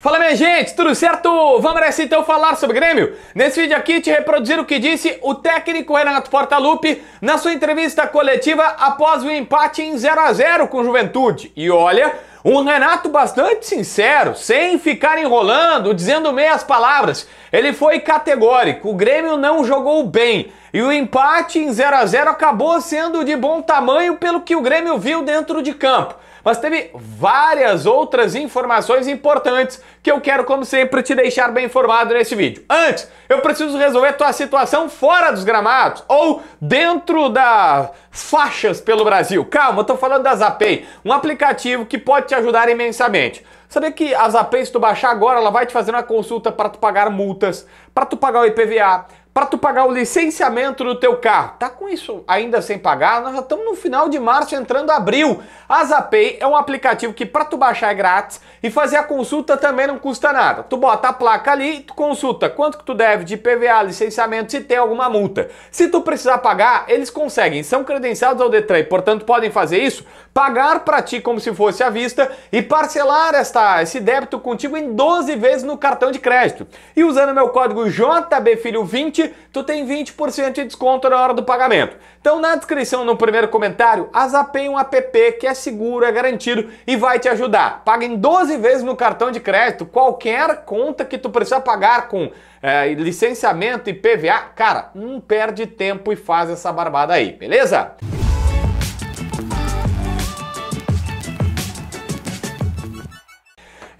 Fala minha gente, tudo certo? Vamos nessa então falar sobre Grêmio? Nesse vídeo aqui te reproduzir o que disse o técnico Renato Portaluppi na sua entrevista coletiva após o empate em 0 a 0 com Juventude. E olha, um Renato bastante sincero, sem ficar enrolando, dizendo meias palavras. Ele foi categórico, o Grêmio não jogou bem. E o empate em 0 a 0 acabou sendo de bom tamanho pelo que o Grêmio viu dentro de campo mas teve várias outras informações importantes que eu quero, como sempre, te deixar bem informado nesse vídeo. Antes, eu preciso resolver tua situação fora dos gramados ou dentro das faixas pelo Brasil. Calma, eu tô falando da Zapay, um aplicativo que pode te ajudar imensamente. Sabia que a Zapay, se tu baixar agora, ela vai te fazer uma consulta para tu pagar multas, para tu pagar o IPVA, para tu pagar o licenciamento do teu carro. Tá com isso ainda sem pagar? Nós já estamos no final de março, entrando abril. A Zapay é um aplicativo que para tu baixar é grátis e fazer a consulta também não custa nada. Tu bota a placa ali, tu consulta quanto que tu deve de IPVA, licenciamento, se tem alguma multa. Se tu precisar pagar, eles conseguem, são credenciados ao Detran portanto, podem fazer isso, pagar para ti como se fosse à vista e parcelar esta, esse débito contigo em 12 vezes no cartão de crédito. E usando meu código JB Filho 20, tu tem 20% de desconto na hora do pagamento. Então na descrição, no primeiro comentário, azapei um app que é seguro, é garantido e vai te ajudar. Paga em 12 vezes no cartão de crédito qualquer conta que tu precisa pagar com é, licenciamento e PVA. Cara, não perde tempo e faz essa barbada aí, beleza?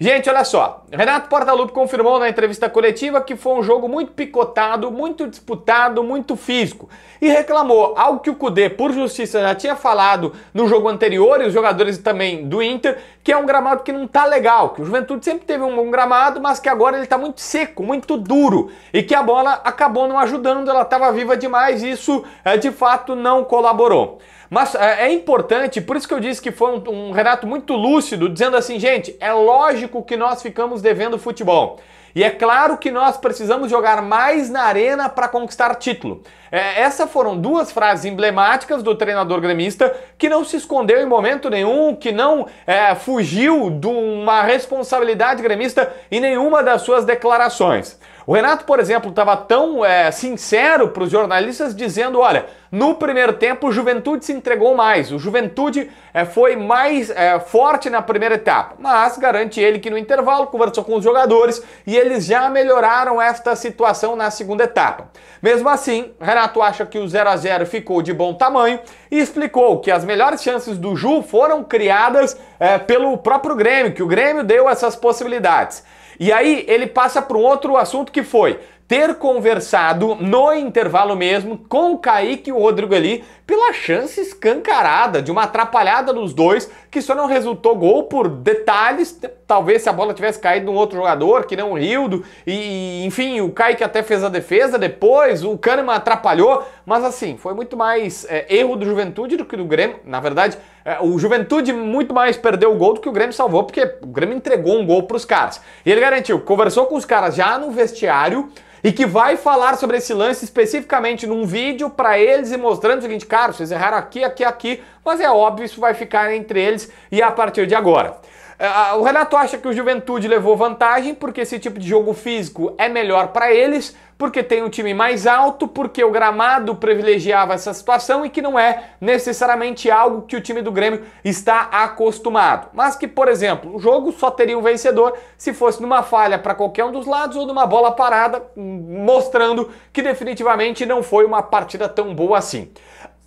Gente, olha só. Renato Portaluppi confirmou na entrevista coletiva que foi um jogo muito picotado, muito disputado, muito físico. E reclamou algo que o Cudê, por justiça, já tinha falado no jogo anterior e os jogadores também do Inter, que é um gramado que não tá legal, que o Juventude sempre teve um bom gramado, mas que agora ele tá muito seco, muito duro e que a bola acabou não ajudando, ela estava viva demais, e isso eh, de fato não colaborou. Mas é, é importante, por isso que eu disse que foi um, um relato muito lúcido, dizendo assim, gente, é lógico que nós ficamos devendo futebol. E é claro que nós precisamos jogar mais na arena para conquistar título. É, essas foram duas frases emblemáticas do treinador gremista que não se escondeu em momento nenhum, que não é, fugiu de uma responsabilidade gremista em nenhuma das suas declarações. O Renato, por exemplo, estava tão é, sincero para os jornalistas dizendo: olha, no primeiro tempo o Juventude se entregou mais, o Juventude é, foi mais é, forte na primeira etapa. Mas garante ele que no intervalo conversou com os jogadores e eles já melhoraram esta situação na segunda etapa. Mesmo assim, Renato acha que o 0 a 0 ficou de bom tamanho e explicou que as melhores chances do Ju foram criadas é, pelo próprio Grêmio, que o Grêmio deu essas possibilidades. E aí ele passa para um outro assunto que foi ter conversado no intervalo mesmo com o Kaique e o Rodrigo ali pela chance escancarada de uma atrapalhada dos dois que só não resultou gol por detalhes. Talvez se a bola tivesse caído num outro jogador, que não o Rildo, e enfim, o Kaique até fez a defesa depois, o Kahneman atrapalhou, mas assim, foi muito mais é, erro do Juventude do que do Grêmio. Na verdade, é, o Juventude muito mais perdeu o gol do que o Grêmio salvou, porque o Grêmio entregou um gol para os caras. E ele garantiu, conversou com os caras já no vestiário e que vai falar sobre esse lance especificamente num vídeo para eles e mostrando o seguinte, cara, vocês erraram aqui, aqui, aqui, mas é óbvio, isso vai ficar entre eles e a partir de agora. É, o Renato acha que o Juventude levou vantagem porque esse tipo de jogo físico é melhor para eles, porque tem um time mais alto, porque o gramado privilegiava essa situação e que não é necessariamente algo que o time do Grêmio está acostumado. Mas que, por exemplo, o jogo só teria um vencedor se fosse numa falha para qualquer um dos lados ou numa bola parada, hum, mostrando que definitivamente não foi uma partida tão boa assim.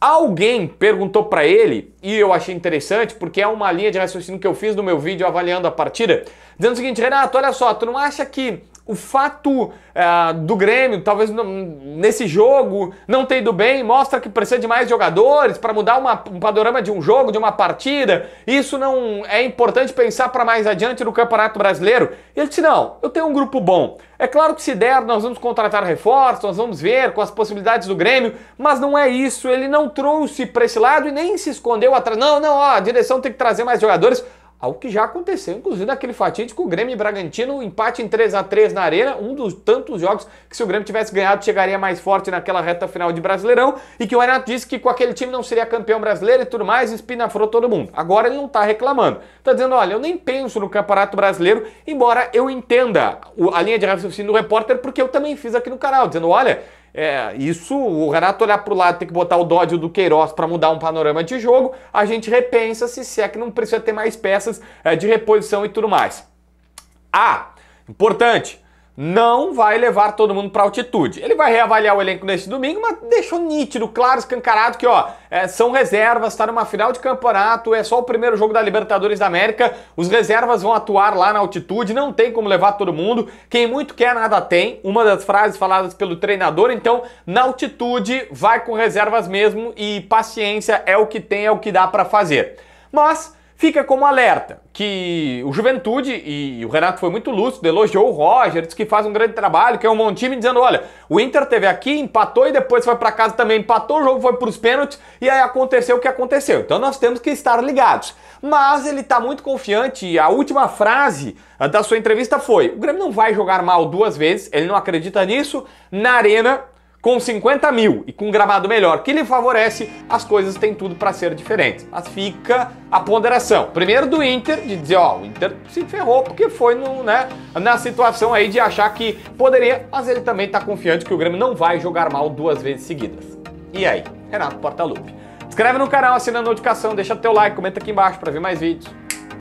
Alguém perguntou para ele, e eu achei interessante, porque é uma linha de raciocínio que eu fiz no meu vídeo avaliando a partida, dizendo o seguinte: Renato, olha só, tu não acha que o fato é, do Grêmio, talvez nesse jogo, não ter ido bem, mostra que precisa de mais jogadores para mudar uma, um panorama de um jogo, de uma partida. Isso não é importante pensar para mais adiante no Campeonato Brasileiro? Ele disse: não, eu tenho um grupo bom. É claro que se der, nós vamos contratar reforços, nós vamos ver com as possibilidades do Grêmio, mas não é isso. Ele não trouxe para esse lado e nem se escondeu atrás. Não, não, ó, a direção tem que trazer mais jogadores. Algo que já aconteceu, inclusive naquele fatídico Grêmio e Bragantino, um empate em 3 a 3 na Arena, um dos tantos jogos que se o Grêmio tivesse ganhado chegaria mais forte naquela reta final de Brasileirão, e que o Renato disse que com aquele time não seria campeão brasileiro e tudo mais, espinafrou todo mundo. Agora ele não tá reclamando. Tá dizendo, olha, eu nem penso no Campeonato Brasileiro, embora eu entenda a linha de raciocínio do repórter, porque eu também fiz aqui no canal, dizendo, olha, é, isso, o Renato olhar para o lado, tem que botar o Dodge do Queiroz para mudar um panorama de jogo, a gente repensa se, se é que não precisa ter mais peças é, de reposição e tudo mais. Ah, importante, não vai levar todo mundo para altitude. Ele vai reavaliar o elenco nesse domingo, mas deixou nítido, claro, escancarado que ó, é, são reservas, está numa final de campeonato, é só o primeiro jogo da Libertadores da América, os reservas vão atuar lá na altitude, não tem como levar todo mundo, quem muito quer nada tem, uma das frases faladas pelo treinador, então na altitude vai com reservas mesmo e paciência é o que tem, é o que dá para fazer. Mas fica como alerta que o Juventude, e o Renato foi muito lúcido, elogiou o Roger, disse que faz um grande trabalho, que é um bom time, dizendo, olha, o Inter teve aqui, empatou e depois foi para casa também, empatou, o jogo foi para os pênaltis e aí aconteceu o que aconteceu. Então nós temos que estar ligados. Mas ele está muito confiante e a última frase ah, da sua entrevista foi, o Grêmio não vai jogar mal duas vezes, ele não acredita nisso, na arena com 50 mil e com um gramado melhor que lhe favorece, as coisas têm tudo para ser diferentes. Mas fica a ponderação. Primeiro do Inter, de dizer, ó, o Inter se ferrou porque foi no, né, na situação aí de achar que poderia, mas ele também está confiante que o Grêmio não vai jogar mal duas vezes seguidas. E aí? Renato Portaluppi. Inscreve no canal, assina a notificação, deixa teu like, comenta aqui embaixo para ver mais vídeos.